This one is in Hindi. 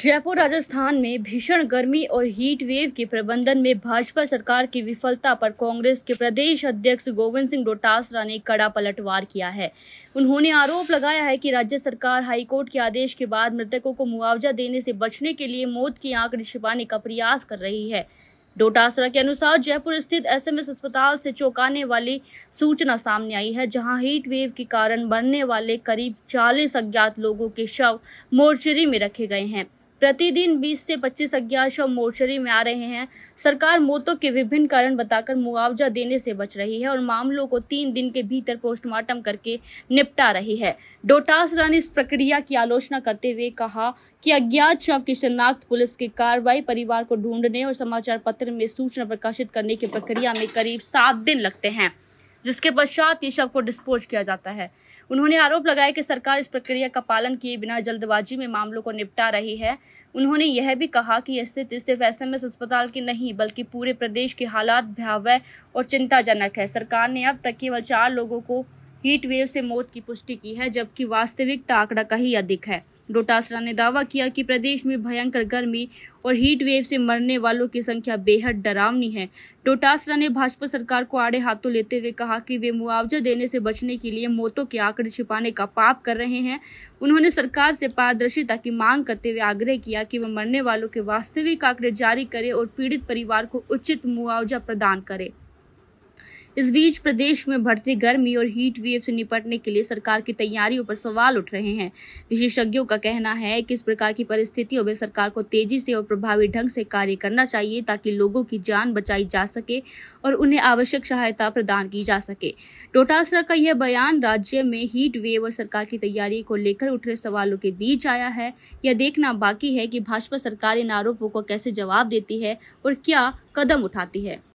जयपुर राजस्थान में भीषण गर्मी और हीट वेव के प्रबंधन में भाजपा सरकार की विफलता पर कांग्रेस के प्रदेश अध्यक्ष गोविंद सिंह डोटासरा ने कड़ा पलटवार किया है उन्होंने आरोप लगाया है कि राज्य सरकार हाईकोर्ट के आदेश के बाद मृतकों को मुआवजा देने से बचने के लिए मौत की आंकड़े छिपाने का प्रयास कर रही है डोटासरा के अनुसार जयपुर स्थित एसएमएस अस्पताल से चौंकाने वाली सूचना सामने आई है जहां हीट वेव के कारण बनने वाले करीब 40 अज्ञात लोगों के शव मोर्चरी में रखे गए हैं प्रतिदिन 20 से 25 अज्ञात शव मोर्चरी में आ रहे हैं सरकार मौतों के विभिन्न कारण बताकर मुआवजा देने से बच रही है और मामलों को तीन दिन के भीतर पोस्टमार्टम करके निपटा रही है डोटास ने इस प्रक्रिया की आलोचना करते हुए कहा कि अज्ञात शव की शनाख्त पुलिस की कार्रवाई परिवार को ढूंढने और समाचार पत्र में सूचना प्रकाशित करने की प्रक्रिया में करीब सात दिन लगते हैं जिसके पश्चात ये शव को डिस्पोज किया जाता है उन्होंने आरोप लगाया कि सरकार इस प्रक्रिया का पालन किए बिना जल्दबाजी में मामलों को निपटा रही है उन्होंने यह भी कहा कि यह स्थिति सिर्फ एस अस्पताल की नहीं बल्कि पूरे प्रदेश के हालात भयावह और चिंताजनक है सरकार ने अब तक केवल चार लोगों को हीट वेव से मौत की पुष्टि की है जबकि वास्तविकता आंकड़ा कहीं अधिक है डोटासरा ने दावा किया कि प्रदेश में भयंकर गर्मी और हीट वेव से मरने वालों की संख्या बेहद डरावनी है डोटासरा ने भाजपा सरकार को आड़े हाथों लेते हुए कहा कि वे मुआवजा देने से बचने के लिए मौतों के आंकड़े छिपाने का पाप कर रहे हैं उन्होंने सरकार से पारदर्शिता की मांग करते हुए आग्रह किया कि वे मरने वालों के वास्तविक आंकड़े जारी करे और पीड़ित परिवार को उचित मुआवजा प्रदान करें इस बीच प्रदेश में बढ़ती गर्मी और हीट वेव से निपटने के लिए सरकार की तैयारियों पर सवाल उठ रहे हैं विशेषज्ञों का कहना है कि इस प्रकार की परिस्थितियों में सरकार को तेजी से और प्रभावी ढंग से कार्य करना चाहिए ताकि लोगों की जान बचाई जा सके और उन्हें आवश्यक सहायता प्रदान की जा सके डोटासरा का यह बयान राज्य में हीट वेव और सरकार की तैयारी को लेकर उठ रहे सवालों के बीच आया है यह देखना बाकी है कि भाजपा सरकार इन आरोपों को कैसे जवाब देती है और क्या कदम उठाती है